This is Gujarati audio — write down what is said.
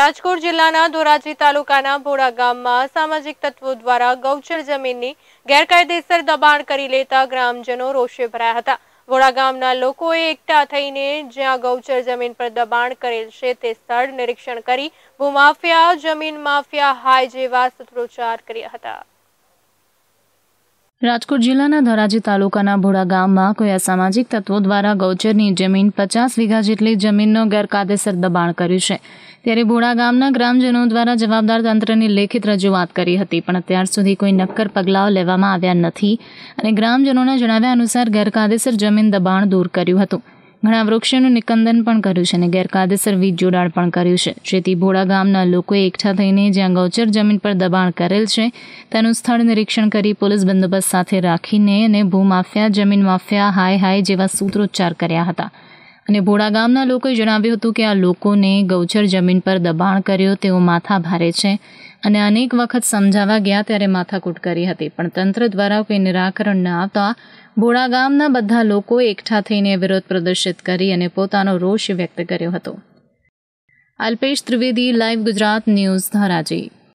રાજકોટ જિલ્લાના ધોરાજી તાલુકાના ભોળા ગામમાં સામાજિક તત્વો દ્વારા ગૌચર જમીનની ગેરકાયદેસર દબાણ કરી લેતા ગ્રામજનો રોષે ભરાયા હતા ભોળા ગામના લોકોએ એકઠા થઈને જ્યાં ગૌચર જમીન પર દબાણ કરેલ છે તે સ્થળ નિરીક્ષણ કરી ભૂમાફિયા જમીન માફિયા હાય જેવા સૂત્રોચ્ચાર કર્યા હતા રાજકોટ જિલ્લાના ધોરાજી તાલુકાના ભોળા ગામમાં કોઈ અસામાજિક તત્વો દ્વારા ગૌચરની જમીન પચાસ વીઘા જેટલી જમીનનો ગેરકાયદેસર દબાણ કર્યું છે ત્યારે બોડા ગામના ગ્રામજનો દ્વારા જવાબદાર તંત્રની લેખિત રજૂઆત કરી હતી પણ અત્યાર સુધી કોઈ નક્કર પગલાઓ લેવામાં આવ્યા નથી અને ગ્રામજનોના જણાવ્યા અનુસાર ગેરકાયદેસર જમીન દબાણ દૂર કર્યું હતું ઘણા વૃક્ષોનું નિકંદન પણ કર્યું છે અને ગેરકાયદેસર વીજ જોડાણ પણ કર્યું છે જેથી ભોળા ગામના લોકોએ એકઠા થઈને જ્યાં ગૌચર જમીન પર દબાણ કરેલ છે તેનું સ્થળ નિરીક્ષણ કરી પોલીસ બંદોબસ્ત સાથે રાખીને અને ભૂમાફિયા જમીન માફિયા હાય હાય જેવા સૂત્રોચ્ચાર કર્યા હતા અને ભોળા ગામના લોકોએ જણાવ્યું હતું કે આ લોકોને ગૌચર જમીન પર દબાણ કર્યો તેઓ માથા ભારે છે અને અનેક વખત સમજાવવા ગયા ત્યારે માથાકૂટ કરી હતી પણ તંત્ર દ્વારા કોઈ નિરાકરણ ન આવતા ભોળા ગામના બધા લોકો એકઠા થઈને વિરોધ પ્રદર્શિત કરી અને પોતાનો રોષ વ્યક્ત કર્યો હતો અલ્પેશ ત્રિવેદી લાઈવ ગુજરાત ન્યૂઝ ધરાજી